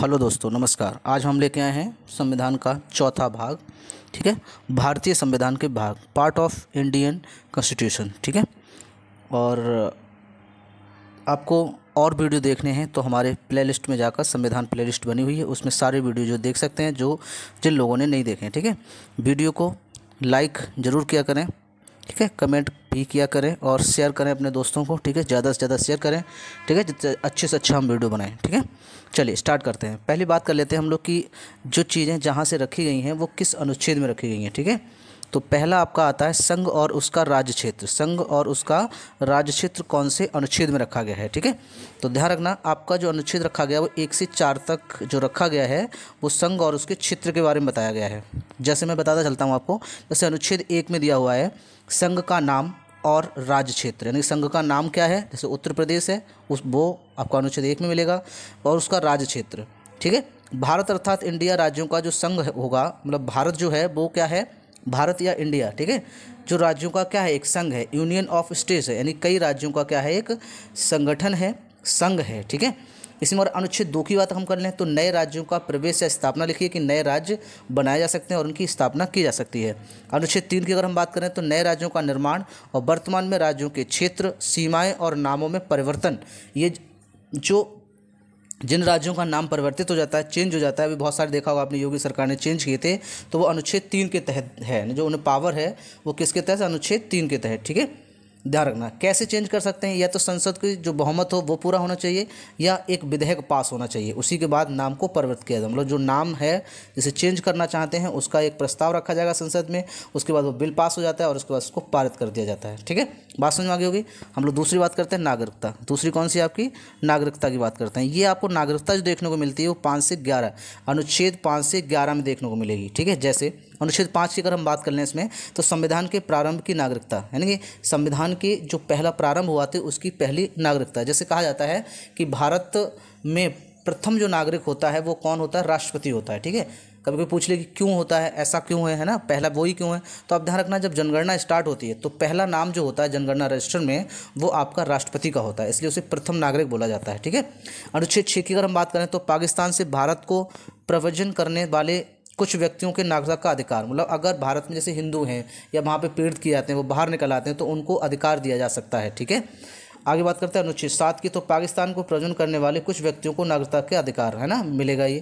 hello दोस्तों नमस्कार आज हम लेके आए हैं संविधान का चौथा भाग ठीक है भारतीय संविधान के भाग पार्ट ऑफ इंडियन कॉन्स्टिट्यूशन ठीक है और आपको और वीडियो देखने हैं तो हमारे प्लेलिस्ट में जाकर संविधान प्लेलिस्ट बनी हुई है उसमें सारे वीडियो जो देख सकते हैं जो जिन लोगों ने नहीं देखे हैं ठीक है वीडियो को लाइक ज़रूर किया करें ठीक है कमेंट भी किया करें और शेयर करें अपने दोस्तों को ठीक है ज़्यादा से ज़्यादा शेयर करें ठीक है जितने अच्छे से अच्छा हम वीडियो बनाएं ठीक है चलिए स्टार्ट करते हैं पहली बात कर लेते हैं हम लोग की जो चीज़ें जहाँ से रखी गई हैं वो किस अनुच्छेद में रखी गई हैं ठीक है तो पहला आपका आता है संघ और उसका राज्य क्षेत्र संघ और उसका राज्य क्षेत्र कौन से अनुच्छेद में रखा गया है ठीक है तो ध्यान रखना आपका जो अनुच्छेद रखा गया वो एक से चार तक जो रखा गया है वो संघ और उसके क्षेत्र के बारे में बताया गया है जैसे मैं बताता चलता हूँ आपको जैसे अनुच्छेद एक में दिया हुआ है संघ का नाम और राज्य क्षेत्र यानी संघ का नाम क्या है जैसे उत्तर प्रदेश है उस वो आपको अनुच्छेद एक में मिलेगा और उसका राज्य क्षेत्र ठीक है भारत अर्थात इंडिया राज्यों का जो संघ होगा मतलब भारत जो है वो क्या है भारत या इंडिया ठीक है जो राज्यों का क्या है एक संघ है यूनियन ऑफ स्टेट्स है यानी कई राज्यों का क्या है एक संगठन है संघ है ठीक है इसी में और अनुच्छेद दो की बात हम कर लें तो नए राज्यों का प्रवेश या स्थापना लिखिए कि नए राज्य बनाए जा सकते हैं और उनकी स्थापना की जा सकती है अनुच्छेद तीन की अगर हम बात करें तो नए राज्यों का निर्माण और वर्तमान में राज्यों के क्षेत्र सीमाएँ और नामों में परिवर्तन ये जो जिन राज्यों का नाम परिवर्तित हो जाता है चेंज हो जाता है अभी बहुत सारे देखा होगा आपने योगी सरकार ने चेंज किए थे तो वो अनुच्छेद तीन के तहत है जो उन्हें पावर है वो किसके तहत अनुच्छेद तीन के तहत ठीक है ध्यान रखना कैसे चेंज कर सकते हैं या तो संसद की जो बहुमत हो वो पूरा होना चाहिए या एक विधेयक पास होना चाहिए उसी के बाद नाम को परिवर्तित किया जाए मतलब जो नाम है जिसे चेंज करना चाहते हैं उसका एक प्रस्ताव रखा जाएगा संसद में उसके बाद वो बिल पास हो जाता है और उसके बाद उसको पारित कर दिया जाता है ठीक है बात समझ में आगे होगी हम लोग दूसरी बात करते हैं नागरिकता दूसरी कौन सी आपकी नागरिकता की बात करते हैं ये आपको नागरिकता जो देखने को मिलती है वो पाँच से ग्यारह अनुच्छेद पाँच से ग्यारह में देखने को मिलेगी ठीक है जैसे अनुच्छेद पाँच की अगर हम बात कर लें इसमें तो संविधान के प्रारंभ की नागरिकता यानी कि संविधान की जो पहला प्रारंभ हुआ थे उसकी पहली नागरिकता जैसे कहा जाता है कि भारत में प्रथम जो नागरिक होता है वो कौन होता है राष्ट्रपति होता है ठीक है कभी कभी पूछ ले कि क्यों होता है ऐसा क्यों है है ना पहला वही क्यों है तो आप ध्यान रखना जब जनगणना स्टार्ट होती है तो पहला नाम जो होता है जनगणना रजिस्टर में वो आपका राष्ट्रपति का होता है इसलिए उसे प्रथम नागरिक बोला जाता है ठीक है अनुच्छेद छः की अगर हम बात करें तो पाकिस्तान से भारत को प्रवचन करने वाले कुछ व्यक्तियों के नागरिकता का अधिकार मतलब अगर भारत में जैसे हिंदू हैं या वहाँ पर पीड़ित किए जाते हैं वो बाहर निकल आते हैं तो उनको अधिकार दिया जा सकता है ठीक है आगे बात करते हैं अनुच्छेद सात की तो पाकिस्तान को प्रजन करने वाले कुछ व्यक्तियों को नागरिकता के अधिकार है ना मिलेगा ये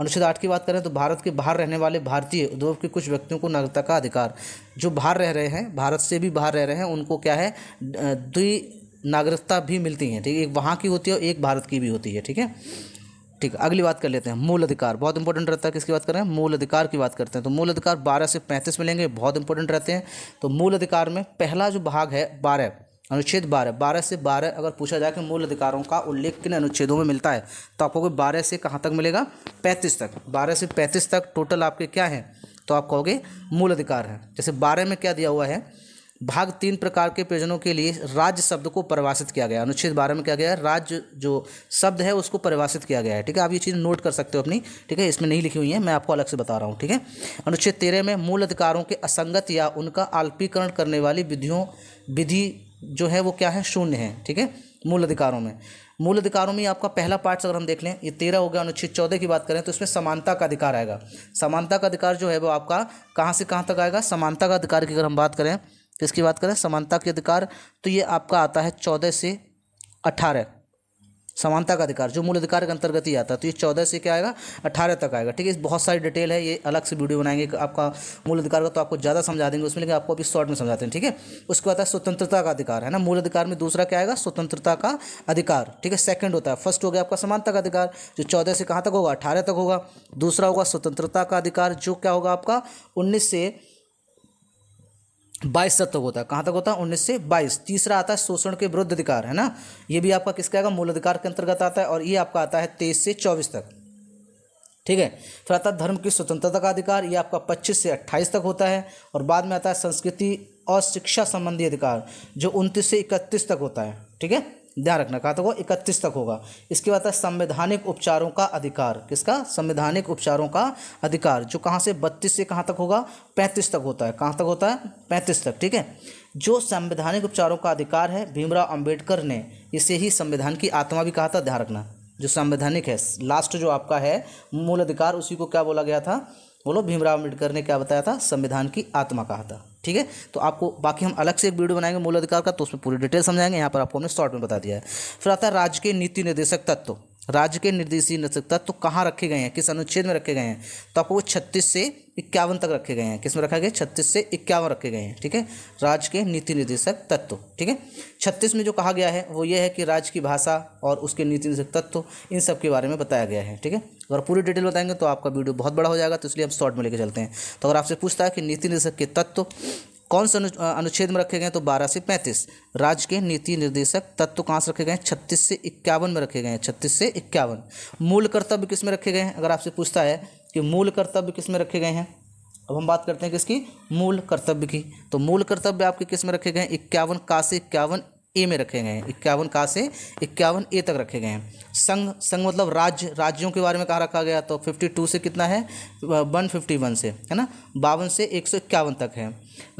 अनुच्छेद आठ की बात करें तो भारत के बाहर रहने वाले भारतीय उद्योग के कुछ व्यक्तियों को नागरिकता का अधिकार जो बाहर रह रहे हैं भारत से भी बाहर रह रहे हैं उनको क्या है द्वि नागरिकता भी मिलती है ठीक है एक वहाँ की होती है और एक भारत की भी होती है ठीक है ठीक अगली बात कर लेते हैं मूल अधिकार बहुत इंपॉर्टेंट रहता है किसकी बात कर रहे हैं मूल अधिकार की बात करते हैं तो मूल अधिकार बारह से पैंतीस में लेंगे बहुत इंपॉर्टेंट रहते हैं तो मूल अधिकार में पहला जो भाग है बारह अनुच्छेद बारह बारह से बारह अगर पूछा जाए कि मूल अधिकारों का उल्लेख किन अनुच्छेदों में मिलता है तो आपको बारह से कहाँ तक मिलेगा पैंतीस तक बारह से पैंतीस तक टोटल आपके क्या हैं तो आप कहोगे मूल अधिकार है जैसे बारह में क्या दिया हुआ है भाग तीन प्रकार के प्रयोजनों के लिए राज्य शब्द को परिभाषित किया गया अनुच्छेद बारह में क्या गया राज्य जो शब्द है उसको परिभाषित किया गया है ठीक है आप ये चीज़ नोट कर सकते हो अपनी ठीक है इसमें नहीं लिखी हुई है मैं आपको अलग से बता रहा हूँ ठीक है अनुच्छेद तेरह में मूल अधिकारों के असंगत या उनका आल्पीकरण करने वाली विधियों विधि जो है वो क्या है शून्य है ठीक है मूल अधिकारों में मूल अधिकारों में आपका पहला पार्ट अगर हम देख लें ये तेरह हो गया अनुच्छेद चौदह की बात करें तो इसमें समानता का अधिकार आएगा समानता का अधिकार जो है वो आपका कहाँ से कहाँ तक आएगा समानता का अधिकार की अगर हम बात करें किसकी बात करें समानता के अधिकार तो ये आपका आता है चौदह से अठारह समानता का अधिकार जो मूल अधिकार के अंतर्गत ही आता है तो ये चौदह से क्या आएगा अठारह तक आएगा ठीक है बहुत सारी डिटेल है ये अलग से वीडियो बनाएंगे आपका मूल अधिकार का तो आपको ज़्यादा समझा देंगे उसमें लेकिन आपको अभी शॉर्ट में समझाते हैं ठीक है उसके बाद है स्वतंत्रता का अधिकार है ना मूल अधिकार में दूसरा क्या आएगा स्वतंत्रता का अधिकार ठीक है सेकेंड होता है फर्स्ट हो गया आपका समानता का अधिकार जो चौदह से कहाँ तक होगा अठारह तक होगा दूसरा होगा स्वतंत्रता का अधिकार जो क्या होगा आपका उन्नीस से बाईस तक होता है कहाँ तक होता है उन्नीस से बाईस तीसरा आता है शोषण के विरुद्ध अधिकार है ना ये भी आपका किसका आएगा मूल अधिकार के अंतर्गत आता है और ये आपका आता है तेईस से चौबीस तक ठीक है फिर आता है धर्म की स्वतंत्रता का अधिकार ये आपका पच्चीस से अट्ठाईस तक होता है और बाद में आता है संस्कृति और शिक्षा संबंधी अधिकार जो उनतीस से इकतीस तक होता है ठीक है ध्यान रखना कहा था वो इकतीस तक होगा इसके बाद संवैधानिक उपचारों का अधिकार किसका संवैधानिक उपचारों का अधिकार जो कहाँ से बत्तीस से कहाँ तक होगा पैंतीस तक होता है कहाँ तक होता है पैंतीस तक ठीक है जो संवैधानिक उपचारों का अधिकार है भीमराव अम्बेडकर ने इसे ही संविधान की आत्मा भी कहा था ध्यान रखना जो संवैधानिक है लास्ट जो आपका है मूल अधिकार उसी को क्या बोला गया था बोलो भीमराव अम्बेडकर ने क्या बताया था संविधान की आत्मा कहा था ठीक है तो आपको बाकी हम अलग से एक वीडियो बनाएंगे मूल अधिकार का तो उसमें पूरी डिटेल समझाएंगे यहाँ पर आपको हमने शॉर्ट में बता दिया है फिर आता है राज्य के नीति निर्देशक तत्व राज्य के निर्देशी निर्देशक तत्व कहाँ रखे गए हैं किस अनुच्छेद में रखे गए हैं तो आपको वो छत्तीस से इक्यावन तक रखे गए हैं किस में रखा गया छत्तीस से इक्यावन रखे गए हैं ठीक है राज्य के नीति निर्देशक तत्व ठीक है छत्तीस में जो कहा गया है वो ये है कि राज्य की भाषा और उसके नीति निर्देशक तत्व इन सब के बारे में बताया गया है ठीक है अगर पूरी डिटेल बताएंगे तो आपका वीडियो बहुत बड़ा हो जाएगा तो इसलिए हम शॉर्ट में लेके चलते हैं तो अगर आपसे पूछता है कि नीति निर्देशक के तत्व कौन से अनुच्छेद में रखे गए तो 12 से 35 राज्य के नीति निर्देशक तत्व कहाँ से रखे गए हैं छत्तीस से इक्यावन में रखे गए हैं छत्तीस से इक्यावन मूल कर्तव्य किस में रखे गए हैं अगर आपसे पूछता है कि मूल कर्तव्य किस में रखे गए हैं अब हम बात करते हैं किसकी मूल कर्तव्य की तो मूल कर्तव्य आपके किस में रखे गए हैं इक्यावन का से इक्यावन ए में रखे गए हैं इक्यावन का से इक्यावन ए तक रखे गए हैं संघ संघ मतलब राज्य राज्यों के बारे में कहाँ रखा गया तो फिफ्टी टू से कितना है वन फिफ्टी वन से है ना बावन से एक सौ इक्यावन तक है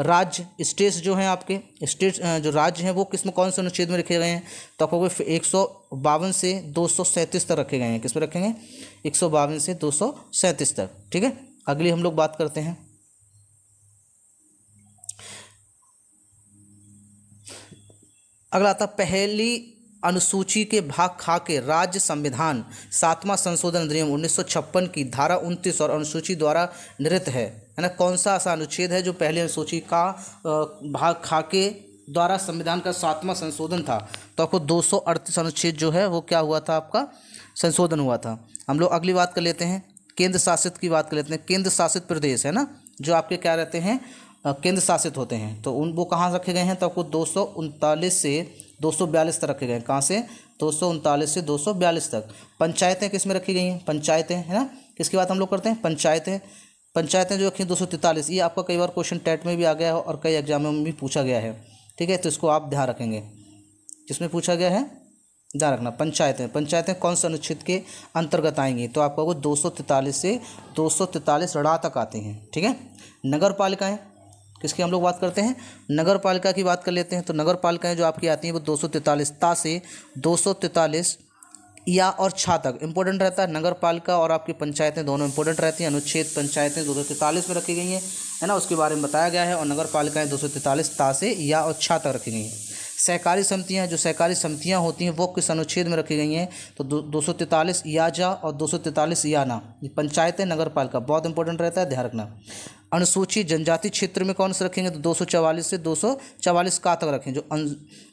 राज्य स्टेट्स जो हैं आपके स्टेट जो राज्य हैं वो किस में कौन से अनुच्छेद में रखे गए हैं तो आपको एक सौ बावन से दो सौ सैंतीस तक रखे गए हैं किस में रखेंगे एक सौ बावन से दो सौ सैंतीस तक ठीक है अगली हम लोग बात करते हैं अगला आता पहली अनुसूची के भाग खा के राज्य संविधान सातवां संशोधन अधिनियम उन्नीस की धारा उनतीस और अनुसूची द्वारा निरत है है ना कौन सा ऐसा अनुच्छेद है जो पहले अनुसूची का भाग खा के द्वारा संविधान का सातवां संशोधन था तो आपको दो अनुच्छेद जो है वो क्या हुआ था आपका संशोधन हुआ था हम लोग अगली बात कर लेते हैं केंद्र शासित की बात कर लेते हैं केंद्र शासित प्रदेश है ना जो आपके क्या रहते हैं केंद्र शासित होते हैं तो उन वो कहाँ रखे गए हैं तो आपको दो से दो तक रखे गए हैं कहाँ से दो से दो तक पंचायतें किस में रखी गई हैं पंचायतें है ना किसकी बात हम लोग करते हैं पंचायतें पंचायतें जो रखी हैं दो ये आपका कई बार क्वेश्चन टेट में भी आ गया है और कई एग्जाम में भी पूछा गया है ठीक है तो इसको आप ध्यान रखेंगे किसमें पूछा गया है ध्यान रखना पंचायतें पंचायतें कौन से अनुच्छेद के अंतर्गत आएंगी तो आपका वो दो से दो सौ तक आती हैं ठीक है नगर पालिकाएँ किसकी हम लोग बात करते हैं नगर पालिका की बात कर लेते हैं तो नगर पालिकाएँ जो आपकी आती हैं वो दो सौ तैतालीस ता से दो सौ तैतालीस या और छा तक इंपॉर्टेंट रहता है नगर पालिका और आपकी पंचायतें दोनों इंपॉर्टेंट रहती हैं अनुच्छेद पंचायतें दो सौ तैंतालीस में रखी गई हैं है ना उसके बारे में बताया गया है और नगर पालिकाएँ दो सौ तैंतालीस ता से या और छा तक रखी गई हैं सहकारी समितियाँ जो सहकारी समितियाँ होती हैं वो किस अनुच्छेद में रखी गई हैं तो दो सौ तैतालीस या जा और दो सौ तैतालीस या ना पंचायतें नगर पालिका बहुत इंपॉर्टेंट रहता है ध्यान रखना अनुसूचित जनजाति क्षेत्र में कौन से रखेंगे तो 244 से 244 का तक रखें जो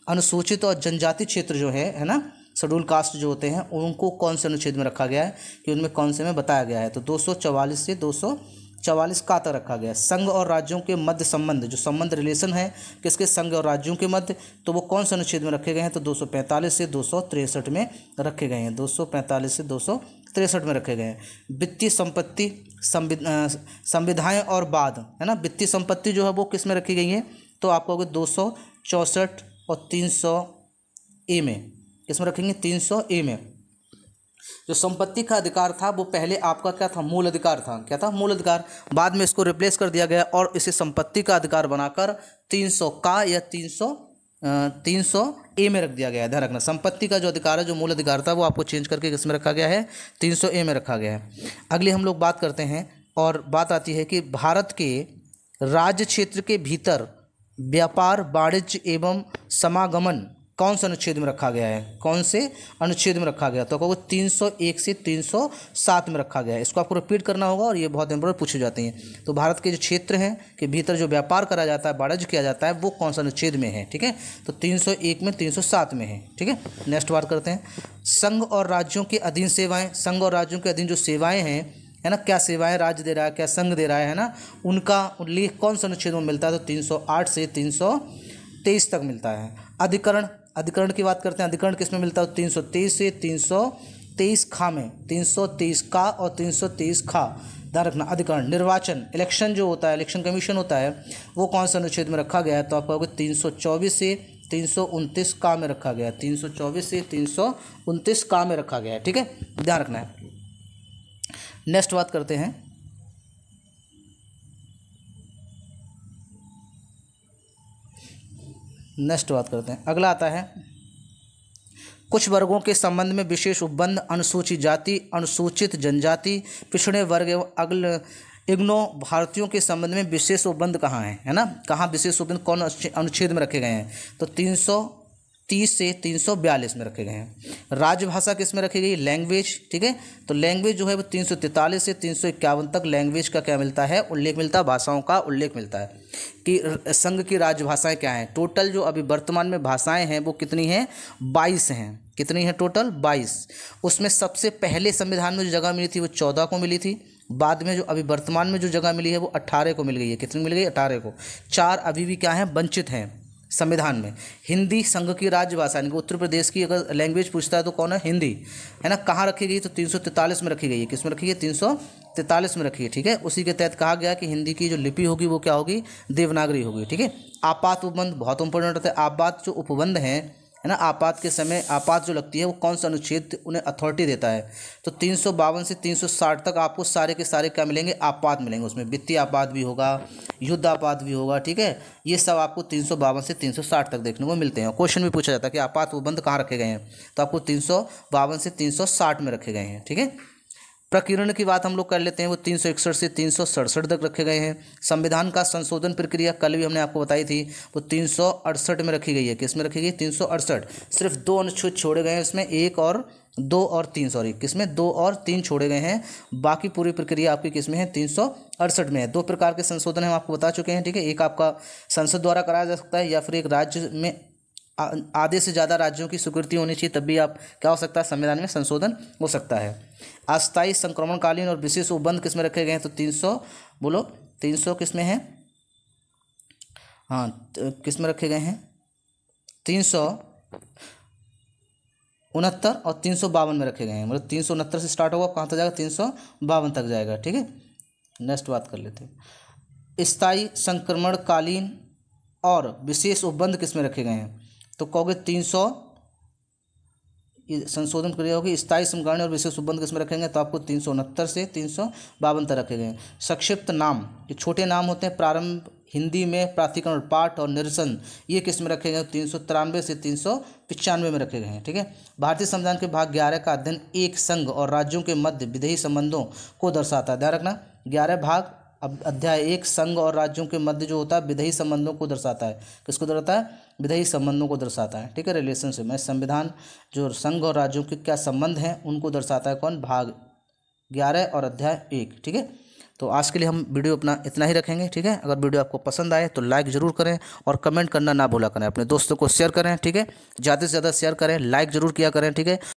अनुसूचित और जनजाति क्षेत्र जो है है ना शेड्यूल कास्ट जो होते हैं उनको कौन से अनुच्छेद में रखा गया है कि उनमें कौन से में बताया गया है तो 244 से 244 का तक रखा गया है संघ और राज्यों के मध्य संबंध जो संबंध रिलेशन है किसके संघ और राज्यों के मध्य तो वो कौन से अनुच्छेद में रखे गए हैं तो पैंतालीस से दो में रखे गए हैं पैंतालीस से दो तिरसठ में रखे गए हैं वित्तीय संपत्ति संविधाएं और बाद है ना वित्तीय संपत्ति जो है वो किस में रखी गई है तो आप कहोगे दो सौ और तीन सौ ए में किस में रखेंगे तीन सौ ए में जो संपत्ति का अधिकार था वो पहले आपका क्या था मूल अधिकार था क्या था मूल अधिकार बाद में इसको रिप्लेस कर दिया गया और इसे संपत्ति का अधिकार बनाकर तीन सौ का या तीन सौ तीन सौ ए में रख दिया गया है ध्यान रखना संपत्ति का जो अधिकार है जो मूल अधिकार था वो आपको चेंज करके किस में रखा गया है तीन सौ ए में रखा गया है अगली हम लोग बात करते हैं और बात आती है कि भारत के राज्य क्षेत्र के भीतर व्यापार वाणिज्य एवं समागमन कौन से अनुच्छेद में रखा गया है कौन से अनुच्छेद में रखा गया तो आपको तीन सौ एक से तीन सौ सात में रखा गया है इसको आपको रिपीट करना होगा और ये बहुत इंपॉर्टेंट पूछे जाते हैं तो भारत के जो क्षेत्र हैं के भीतर जो व्यापार करा जाता है वाणिज्य किया जाता है वो कौन सा अनुच्छेद में है ठीक है तो तीन सौ एक में तीन सौ सात में है ठीक है नेक्स्ट बात करते हैं संघ और राज्यों के अधीन सेवाएँ संघ और राज्यों के अधीन जो सेवाएँ हैं है ना क्या सेवाएं राज्य दे रहा है क्या संघ दे रहा है ना उनका उल्लेख कौन सा अनुच्छेद में मिलता है तो 308 से 323 तक मिलता है अधिकरण अधिकरण की बात करते हैं अधिकरण किस में मिलता है तीन सौ तेईस से तीन सौ तेईस खा में तीन सौ तेईस का और तीन सौ तेईस खा ध्यान रखना अधिकरण निर्वाचन इलेक्शन जो होता है इलेक्शन कमीशन होता है वो कौन से अनुच्छेद में रखा गया है तो आप कहोगे तीन सौ चौबीस से तीन सौ उनतीस का में रखा गया है तीन सौ चौबीस से तीन सौ उनतीस का में रखा गया है ठीक है ध्यान रखना है नेक्स्ट बात करते हैं नेक्स्ट बात करते हैं अगला आता है कुछ वर्गों के संबंध में विशेष उपबंध अनुसूचित जाति अनुसूचित जनजाति पिछड़े वर्ग एवं अगल इग्नो भारतीयों के संबंध में विशेष उपबंध कहाँ हैं है ना कहाँ विशेष उपबंध कौन अनुच्छेद में रखे गए हैं तो तीन सौ तीस से तीन सौ बयालीस में रखे गए हैं राजभाषा किस में रखी गई लैंग्वेज ठीक है तो लैंग्वेज जो है वो तीन सौ तैंतालीस से तीन सौ इक्यावन तक लैंग्वेज का क्या मिलता है उल्लेख मिलता है भाषाओं का उल्लेख मिलता है कि संघ की राजभाषाएं क्या हैं टोटल जो अभी वर्तमान में भाषाएं हैं वो कितनी हैं बाईस हैं कितनी हैं टोटल बाईस उसमें सबसे पहले संविधान में जो जगह मिली थी वो चौदह को मिली थी बाद में जो अभी वर्तमान में जो जगह मिली है वो अट्ठारह को मिल गई है कितनी मिल गई अट्ठारह को चार अभी भी क्या हैं वंचित हैं संविधान में हिंदी संघ की राज्यभाषा यानी कि उत्तर प्रदेश की अगर लैंग्वेज पूछता है तो कौन है हिंदी है ना कहाँ रखी गई तो तीन में रखी गई है किस में रखी है तीन तैंतालीस में रखी है ठीक है उसी के तहत कहा गया कि हिंदी की जो लिपि होगी वो क्या होगी देवनागरी होगी ठीक है आपात उपबंध बहुत इंपॉर्टेंट होता है आपात जो उपबंध हैं है ना आपात के समय आपात जो लगती है वो कौन सा अनुच्छेद उन्हें अथॉरिटी देता है तो तीन से 360 तक आपको सारे के सारे क्या मिलेंगे आपात मिलेंगे उसमें वित्तीय आपात भी होगा युद्ध आपात भी होगा ठीक है ये सब आपको तीन से 360 तक देखने को मिलते हैं क्वेश्चन भी पूछा जाता है कि आपात वो बंद कहाँ रखे गए हैं तो आपको तीन से साठ में रखे गए हैं ठीक है प्रकीर्ण की बात हम लोग कर लेते हैं वो तीन से तीन तक रखे गए हैं संविधान का संशोधन प्रक्रिया कल भी हमने आपको बताई थी वो तीन में रखी गई है किस में रखी गई तीन सिर्फ दो अनुच्छेद छोड़े गए हैं इसमें एक और दो और तीन सॉरी किसमें दो और तीन छोड़े गए हैं बाकी पूरी प्रक्रिया आपकी किसमें है तीन सौ अड़सठ में है दो प्रकार के संशोधन हम आपको बता चुके हैं ठीक है एक आपका संसद द्वारा कराया जा सकता है या फिर एक राज्य में आधे से ज़्यादा राज्यों की स्वीकृति होनी चाहिए तब भी आप क्या हो सकता है संविधान में संशोधन हो सकता है अस्थायी संक्रमणकालीन और विशेष उपबंध किस में रखे गए हैं तो तीन सौ बोलो तीन सौ किस में है हाँ तो किस में रखे गए हैं तीन सौ उनहत्तर और तीन सौ बावन में रखे गए हैं मतलब तीन सौ उनहत्तर से स्टार्ट होगा कहाँ तक जाएगा तीन सौ बावन तक जाएगा ठीक है नेक्स्ट बात कर लेते हैं स्थायी संक्रमणकालीन और विशेष उपबंध किस में रखे गए हैं तो कहोगे तीन सौ संशोधन प्रक्रिया होगी स्थायी समकालीन और विशेष उपबंध किसमें रखेंगे तो आपको तीन सौ उनहत्तर से तीन सौ बावन तक रखे गए संक्षिप्त नाम जो छोटे नाम होते हैं प्रारंभ हिंदी में प्राथिकरण पाठ और निरसन ये किस में रखे गए तो तीन सौ तिरानवे से तीन सौ पचानवे में रखे गए हैं ठीक है भारतीय संविधान के भाग ग्यारह का अध्ययन एक संघ और राज्यों के मध्य विदेही संबंधों को दर्शाता है ध्यान रखना ग्यारह भाग अब अध्याय एक संघ और राज्यों के मध्य जो होता है विधेयी संबंधों को दर्शाता है किसको दर्शाता है विधेयी संबंधों को दर्शाता है ठीक है रिलेशनशिप में संविधान जो संघ और राज्यों के क्या संबंध हैं उनको दर्शाता है कौन भाग ग्यारह और अध्याय एक ठीक है तो आज के लिए हम वीडियो अपना इतना ही रखेंगे ठीक है अगर वीडियो आपको पसंद आए तो लाइक ज़रूर करें और कमेंट करना ना भूला करें अपने दोस्तों को शेयर करें ठीक है ज़्यादा से ज़्यादा शेयर करें लाइक ज़रूर किया करें ठीक है